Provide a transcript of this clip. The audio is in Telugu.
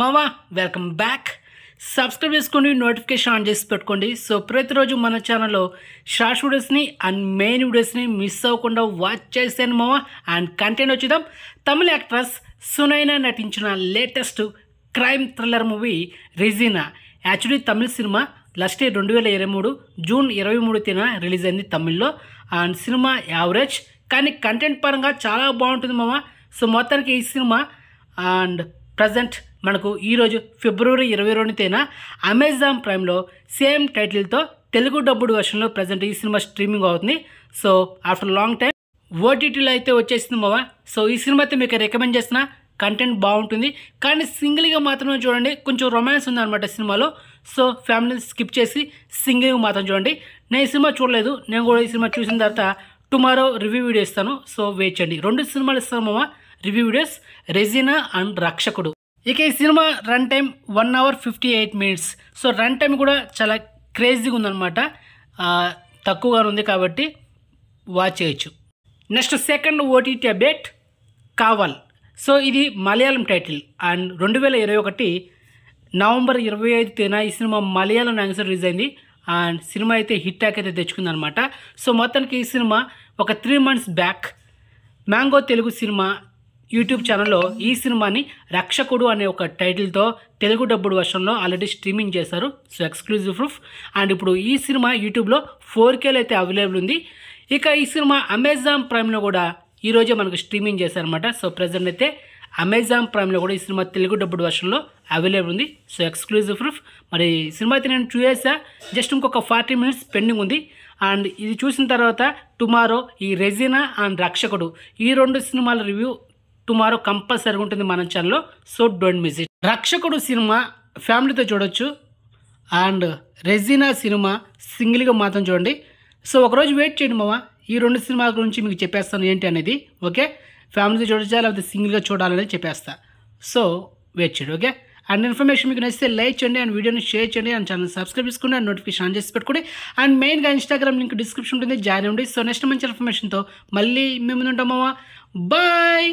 మావా వెల్కమ్ బ్యాక్ సబ్స్క్రైబ్ చేసుకొని నోటిఫికేషన్ ఆన్ చేసి పెట్టుకోండి సో ప్రతిరోజు మన ఛానల్లో షార్ట్స్ వీడియోస్ని అండ్ మెయిన్ వీడియోస్ని మిస్ అవ్వకుండా వాచ్ చేసాను మావా అండ్ కంటెంట్ వచ్చిద్దాం తమిళ యాక్ట్రస్ సునైనా నటించిన latest crime thriller movie Regina actually Tamil cinema last year రెండు వేల ఇరవై మూడు జూన్ ఇరవై మూడు తిన రిలీజ్ అయింది తమిళ్లో అండ్ సినిమా యావరేజ్ కానీ కంటెంట్ పరంగా చాలా బాగుంటుంది మామ సో మొత్తానికి ఈ సినిమా అండ్ ప్రజెంట్ మనకు ఈరోజు ఫిబ్రవరి ఇరవై రెండు తేదీన అమెజాన్ ప్రైమ్లో సేమ్ టైటిల్తో తెలుగు డబ్బుడు వర్షన్లో ప్రజెంట్ ఈ సినిమా స్ట్రీమింగ్ అవుతుంది సో ఆఫ్టర్ లాంగ్ టైం ఓటీటీలో అయితే వచ్చేసింది మావా సో ఈ సినిమా అయితే మీకు రికమెండ్ చేసిన కంటెంట్ బాగుంటుంది కానీ సింగిల్గా మాత్రమే చూడండి కొంచెం రొమాన్స్ ఉందన్నమాట సినిమాలో సో ఫ్యామిలీని స్కిప్ చేసి సింగిల్గా మాత్రం చూడండి నేను ఈ సినిమా చూడలేదు నేను కూడా ఈ సినిమా చూసిన తర్వాత టుమారో రివ్యూ వీడియో ఇస్తాను సో వెయిట్ చేయండి రెండు సినిమాలు ఇస్తాను మావా review videos Regina and Rakshakudu ఇక ఈ cinema run time one hour fifty eight minutes so run time కూడా చాలా క్రేజీగా ఉందన్నమాట తక్కువగా ఉంది కాబట్టి వాచ్ చేయొచ్చు next second OTT update Kaaval so ఇది మలయాళం టైటిల్ అండ్ రెండు వేల ఇరవై ఒకటి నవంబర్ ఇరవై ఐదు తేదీన ఈ సినిమా మలయాళం యాన్సర్ రిలీజ్ అయింది అండ్ సినిమా అయితే హిట్ ట్యాక్ అయితే తెచ్చుకుందనమాట సో మొత్తానికి ఈ సినిమా ఒక three months back Mango Telugu cinema YouTube ఛానల్లో ఈ సినిమాని రక్షకుడు అనే ఒక టైటిల్తో తెలుగు డబ్బుడు వర్షన్లో ఆల్రెడీ స్ట్రీమింగ్ చేశారు సో ఎక్స్క్లూజివ్ ప్రూఫ్ అండ్ ఇప్పుడు ఈ సినిమా యూట్యూబ్లో ఫోర్ కేలో అయితే అవైలబుల్ ఉంది ఇక ఈ సినిమా అమెజాన్ ప్రైమ్లో కూడా ఈరోజే మనకు స్ట్రీమింగ్ చేశారనమాట సో ప్రజెంట్ అయితే అమెజాన్ ప్రైమ్లో కూడా ఈ సినిమా తెలుగు డబ్బుడు వర్షన్లో అవైలబుల్ ఉంది సో ఎక్స్క్లూజివ్ ప్రూఫ్ మరి సినిమా అయితే నేను చూసేసా జస్ట్ ఇంకొక ఫార్టీ మినిట్స్ పెండింగ్ ఉంది అండ్ ఇది చూసిన తర్వాత టుమారో ఈ రెజినా అండ్ రక్షకుడు ఈ రెండు సినిమాల రివ్యూ టుమారో కంపల్సరీగా ఉంటుంది మన ఛానల్లో so don't miss it Rakshakudu cinema ఫ్యామిలీతో చూడొచ్చు అండ్ రెజీనా సినిమా సింగిల్గా మాత్రం చూడండి సో ఒకరోజు వెయిట్ చేయండి మామ ఈ రెండు సినిమాల గురించి మీకు చెప్పేస్తాను ఏంటి అనేది ఓకే ఫ్యామిలీతో చూడొచ్చా లేకపోతే సింగిల్గా చూడాలనేది చెప్పేస్తా సో వెయిట్ చేయండి ఓకే అండ్ ఇన్ఫర్మేషన్ మీకు నచ్చితే లైక్ చేయండి అండ్ వీడియోని షేర్ చేయండి అండ్ ఛానల్ సబ్స్క్రైబ్ చేసుకోండి అండ్ నోటిఫికేషన్ ఆన్ చేసి పెట్టుకోండి అండ్ మెయిన్గా ఇన్స్టాగ్రామ్ లింక్ డిస్క్రిప్షన్ ఉంటుంది జాయిన్ అవ్వండి సో నెక్స్ట్ మంచి ఇన్ఫర్మేషన్తో మళ్ళీ మేము ముందు ఉంటామా బాయ్